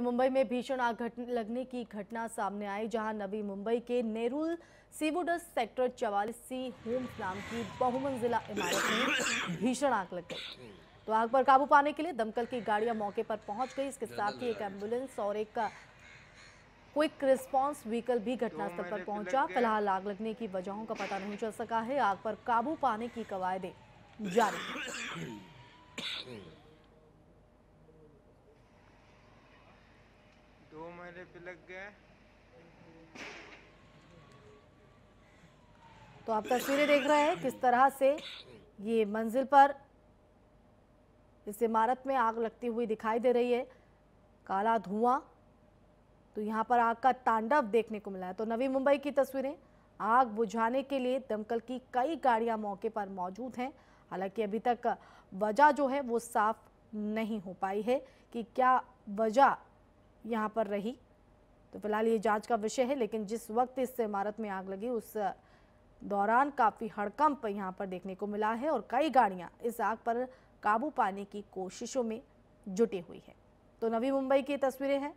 नवी मुंबई में भीषण आग लगने की घटना सामने आई जहां नवी मुंबई के नेरुल सीवुडस सेक्टर चवालीस सी होम्स नाम की बहुमंजिला इमारत में भीषण आग लग गई तो आग पर काबू पाने के लिए दमकल की गाड़ियां मौके पर पहुंच गई इसके साथ ही एक एम्बुलेंस और एक क्विक रिस्पांस व्हीकल भी घटनास्थल पर पहुंचा फिलहाल आग लगने की वजहों का पता नहीं चल सका है आग पर काबू पाने की कवायदे जारी दो महीने पे तो लग गए तो आप तस्वीरें देख रहे हैं किस तरह से ये मंजिल पर इस इमारत में आग लगती हुई दिखाई दे रही है काला धुआं तो यहाँ पर आग का तांडव देखने को मिला है तो नवी मुंबई की तस्वीरें आग बुझाने के लिए दमकल की कई गाड़ियां मौके पर मौजूद हैं हालांकि अभी तक वजह जो है वो साफ नहीं हो पाई है कि क्या वजह यहाँ पर रही तो फिलहाल ये जांच का विषय है लेकिन जिस वक्त इस इमारत में आग लगी उस दौरान काफ़ी हड़कंप यहाँ पर देखने को मिला है और कई गाड़ियाँ इस आग पर काबू पाने की कोशिशों में जुटी हुई है तो नवी मुंबई की तस्वीरें हैं